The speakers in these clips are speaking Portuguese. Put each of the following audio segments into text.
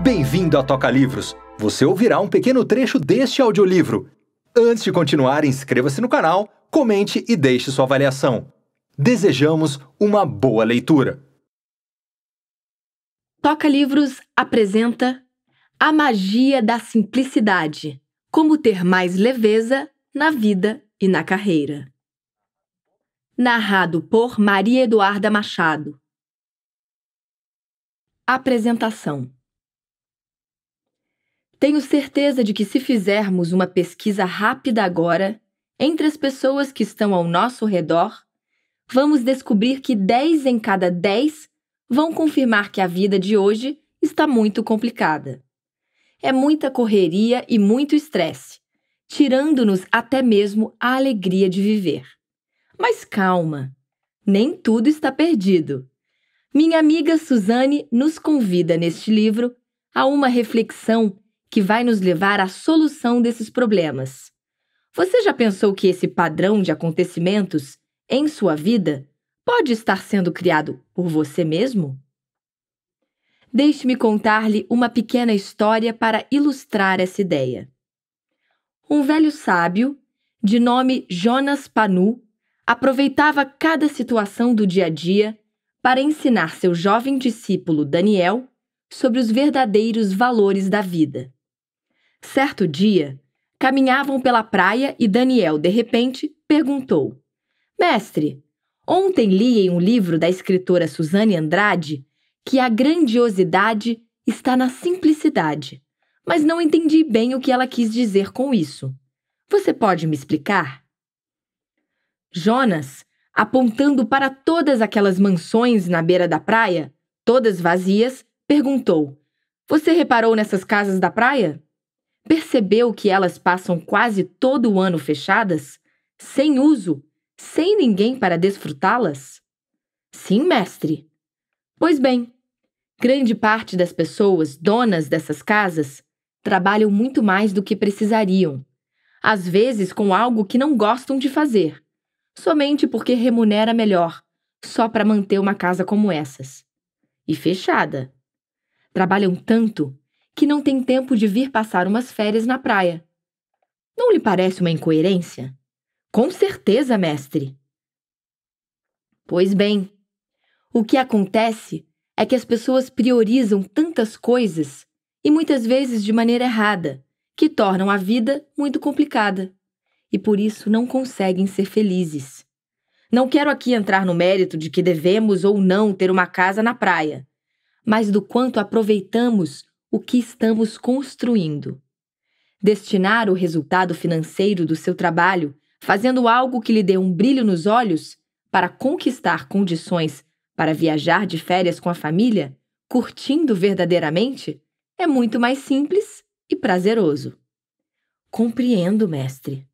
Bem-vindo a Toca Livros! Você ouvirá um pequeno trecho deste audiolivro. Antes de continuar, inscreva-se no canal, comente e deixe sua avaliação. Desejamos uma boa leitura! Toca Livros apresenta A Magia da Simplicidade Como ter mais leveza na vida e na carreira. Narrado por Maria Eduarda Machado. Apresentação tenho certeza de que, se fizermos uma pesquisa rápida agora, entre as pessoas que estão ao nosso redor, vamos descobrir que 10 em cada 10 vão confirmar que a vida de hoje está muito complicada. É muita correria e muito estresse, tirando-nos até mesmo a alegria de viver. Mas calma, nem tudo está perdido. Minha amiga Suzane nos convida neste livro a uma reflexão que vai nos levar à solução desses problemas. Você já pensou que esse padrão de acontecimentos em sua vida pode estar sendo criado por você mesmo? Deixe-me contar-lhe uma pequena história para ilustrar essa ideia. Um velho sábio, de nome Jonas Panu, aproveitava cada situação do dia a dia para ensinar seu jovem discípulo Daniel sobre os verdadeiros valores da vida. Certo dia, caminhavam pela praia e Daniel, de repente, perguntou: Mestre, ontem li em um livro da escritora Suzane Andrade que a grandiosidade está na simplicidade, mas não entendi bem o que ela quis dizer com isso. Você pode me explicar? Jonas, apontando para todas aquelas mansões na beira da praia, todas vazias, perguntou: Você reparou nessas casas da praia? Percebeu que elas passam quase todo o ano fechadas, sem uso, sem ninguém para desfrutá-las? Sim, mestre. Pois bem, grande parte das pessoas donas dessas casas trabalham muito mais do que precisariam, às vezes com algo que não gostam de fazer, somente porque remunera melhor, só para manter uma casa como essas. E fechada. Trabalham tanto que não tem tempo de vir passar umas férias na praia. Não lhe parece uma incoerência? Com certeza, mestre. Pois bem, o que acontece é que as pessoas priorizam tantas coisas, e muitas vezes de maneira errada, que tornam a vida muito complicada e por isso não conseguem ser felizes. Não quero aqui entrar no mérito de que devemos ou não ter uma casa na praia, mas do quanto aproveitamos o que estamos construindo. Destinar o resultado financeiro do seu trabalho, fazendo algo que lhe dê um brilho nos olhos, para conquistar condições para viajar de férias com a família, curtindo verdadeiramente, é muito mais simples e prazeroso. Compreendo, mestre.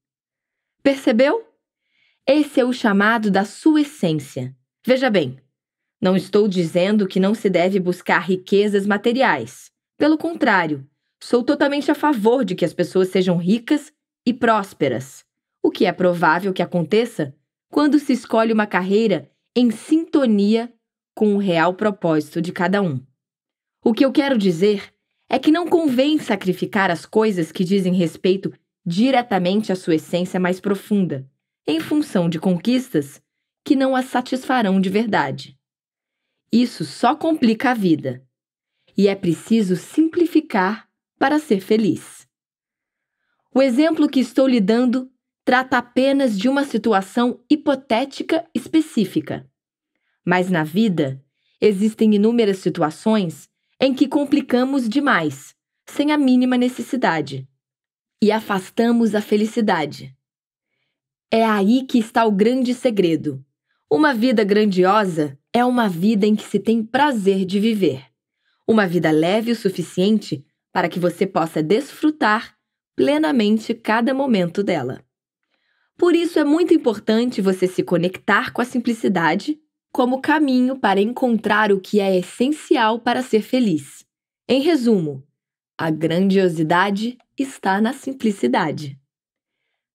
Percebeu? Esse é o chamado da sua essência. Veja bem, não estou dizendo que não se deve buscar riquezas materiais. Pelo contrário, sou totalmente a favor de que as pessoas sejam ricas e prósperas, o que é provável que aconteça quando se escolhe uma carreira em sintonia com o real propósito de cada um. O que eu quero dizer é que não convém sacrificar as coisas que dizem respeito diretamente à sua essência mais profunda, em função de conquistas que não a satisfarão de verdade. Isso só complica a vida e é preciso simplificar para ser feliz. O exemplo que estou lhe dando trata apenas de uma situação hipotética específica. Mas na vida, existem inúmeras situações em que complicamos demais, sem a mínima necessidade, e afastamos a felicidade. É aí que está o grande segredo. Uma vida grandiosa é uma vida em que se tem prazer de viver. Uma vida leve o suficiente para que você possa desfrutar plenamente cada momento dela. Por isso é muito importante você se conectar com a simplicidade como caminho para encontrar o que é essencial para ser feliz. Em resumo, a grandiosidade está na simplicidade.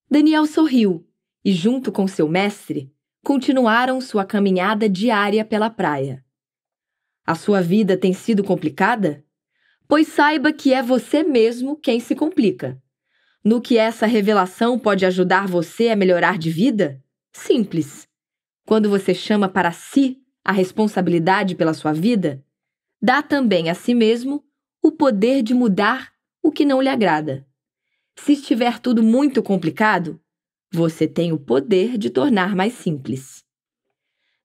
Daniel sorriu e, junto com seu mestre, continuaram sua caminhada diária pela praia. A sua vida tem sido complicada? Pois saiba que é você mesmo quem se complica. No que essa revelação pode ajudar você a melhorar de vida? Simples. Quando você chama para si a responsabilidade pela sua vida, dá também a si mesmo o poder de mudar o que não lhe agrada. Se estiver tudo muito complicado, você tem o poder de tornar mais simples.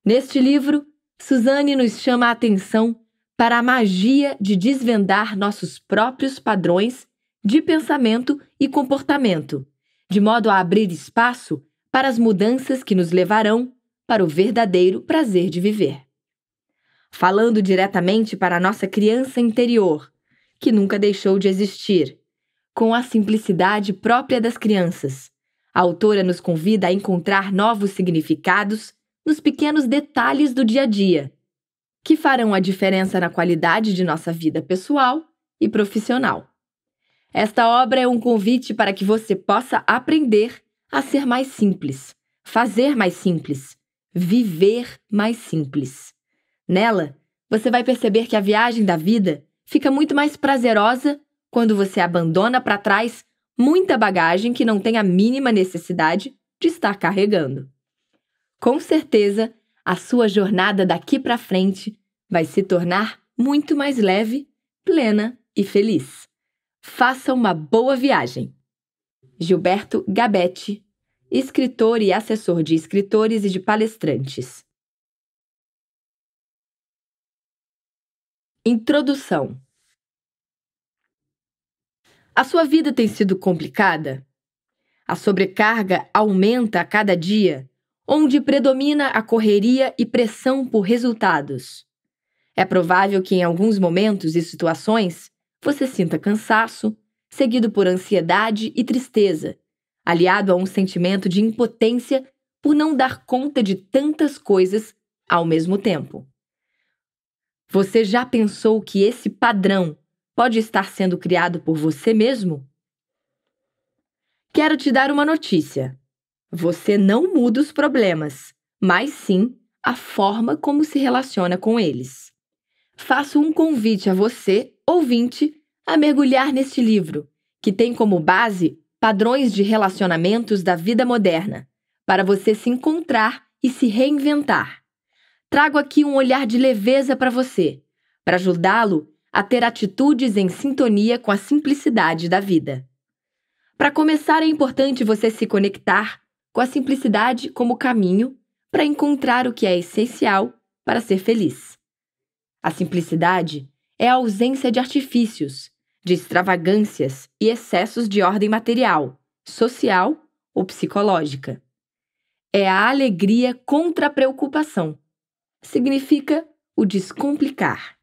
Neste livro, Suzane nos chama a atenção para a magia de desvendar nossos próprios padrões de pensamento e comportamento, de modo a abrir espaço para as mudanças que nos levarão para o verdadeiro prazer de viver. Falando diretamente para a nossa criança interior, que nunca deixou de existir, com a simplicidade própria das crianças, a autora nos convida a encontrar novos significados nos pequenos detalhes do dia a dia, que farão a diferença na qualidade de nossa vida pessoal e profissional. Esta obra é um convite para que você possa aprender a ser mais simples, fazer mais simples, viver mais simples. Nela, você vai perceber que a viagem da vida fica muito mais prazerosa quando você abandona para trás muita bagagem que não tem a mínima necessidade de estar carregando. Com certeza, a sua jornada daqui para frente vai se tornar muito mais leve, plena e feliz. Faça uma boa viagem. Gilberto Gabetti, escritor e assessor de escritores e de palestrantes. Introdução A sua vida tem sido complicada? A sobrecarga aumenta a cada dia? onde predomina a correria e pressão por resultados. É provável que em alguns momentos e situações você sinta cansaço, seguido por ansiedade e tristeza, aliado a um sentimento de impotência por não dar conta de tantas coisas ao mesmo tempo. Você já pensou que esse padrão pode estar sendo criado por você mesmo? Quero te dar uma notícia. Você não muda os problemas, mas sim a forma como se relaciona com eles. Faço um convite a você, ouvinte, a mergulhar neste livro, que tem como base padrões de relacionamentos da vida moderna, para você se encontrar e se reinventar. Trago aqui um olhar de leveza para você, para ajudá-lo a ter atitudes em sintonia com a simplicidade da vida. Para começar, é importante você se conectar com a simplicidade como caminho para encontrar o que é essencial para ser feliz. A simplicidade é a ausência de artifícios, de extravagâncias e excessos de ordem material, social ou psicológica. É a alegria contra a preocupação. Significa o descomplicar.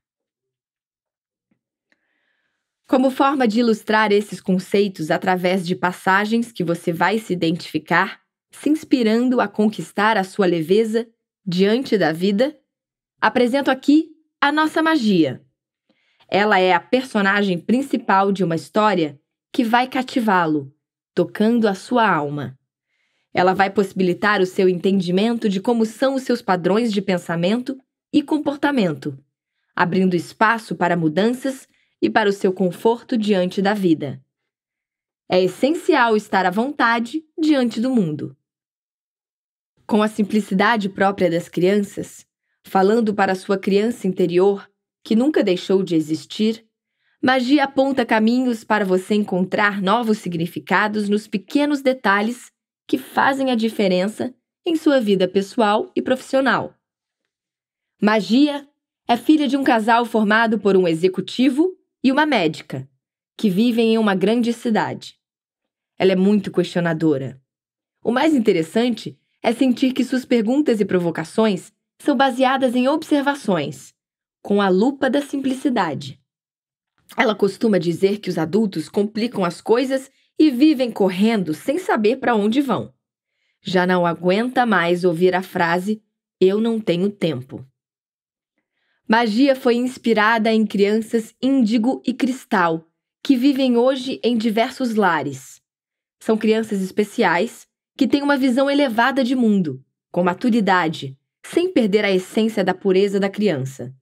Como forma de ilustrar esses conceitos através de passagens que você vai se identificar, se inspirando a conquistar a sua leveza diante da vida, apresento aqui a nossa magia. Ela é a personagem principal de uma história que vai cativá-lo, tocando a sua alma. Ela vai possibilitar o seu entendimento de como são os seus padrões de pensamento e comportamento, abrindo espaço para mudanças e para o seu conforto diante da vida. É essencial estar à vontade diante do mundo. Com a simplicidade própria das crianças, falando para sua criança interior, que nunca deixou de existir, magia aponta caminhos para você encontrar novos significados nos pequenos detalhes que fazem a diferença em sua vida pessoal e profissional. Magia é filha de um casal formado por um executivo e uma médica, que vivem em uma grande cidade. Ela é muito questionadora. O mais interessante é sentir que suas perguntas e provocações são baseadas em observações, com a lupa da simplicidade. Ela costuma dizer que os adultos complicam as coisas e vivem correndo sem saber para onde vão. Já não aguenta mais ouvir a frase eu não tenho tempo. Magia foi inspirada em crianças índigo e cristal, que vivem hoje em diversos lares. São crianças especiais que tem uma visão elevada de mundo, com maturidade, sem perder a essência da pureza da criança.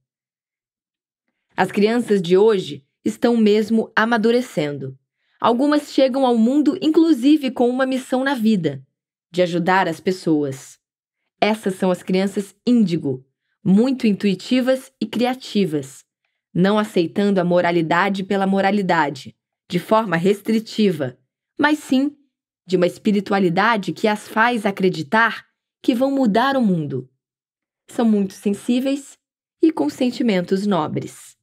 As crianças de hoje estão mesmo amadurecendo. Algumas chegam ao mundo, inclusive, com uma missão na vida: de ajudar as pessoas. Essas são as crianças índigo, muito intuitivas e criativas, não aceitando a moralidade pela moralidade, de forma restritiva, mas sim de uma espiritualidade que as faz acreditar que vão mudar o mundo. São muito sensíveis e com sentimentos nobres.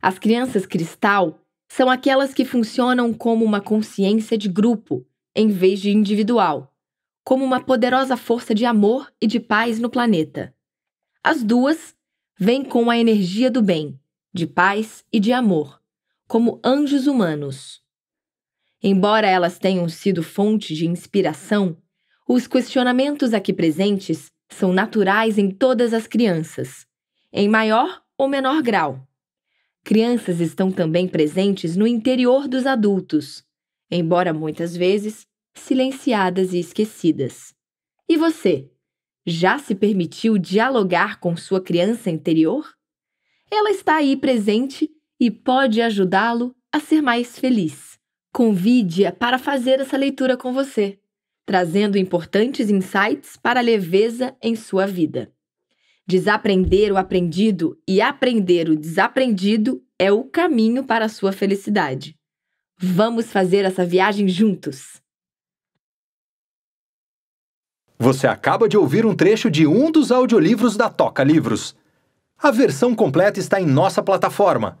As crianças cristal são aquelas que funcionam como uma consciência de grupo, em vez de individual, como uma poderosa força de amor e de paz no planeta. As duas vêm com a energia do bem, de paz e de amor, como anjos humanos. Embora elas tenham sido fonte de inspiração, os questionamentos aqui presentes são naturais em todas as crianças, em maior ou menor grau. Crianças estão também presentes no interior dos adultos, embora muitas vezes silenciadas e esquecidas. E você? Já se permitiu dialogar com sua criança interior? Ela está aí presente e pode ajudá-lo a ser mais feliz. Convide-a para fazer essa leitura com você, trazendo importantes insights para a leveza em sua vida. Desaprender o aprendido e aprender o desaprendido é o caminho para a sua felicidade. Vamos fazer essa viagem juntos! Você acaba de ouvir um trecho de um dos audiolivros da Toca Livros. A versão completa está em nossa plataforma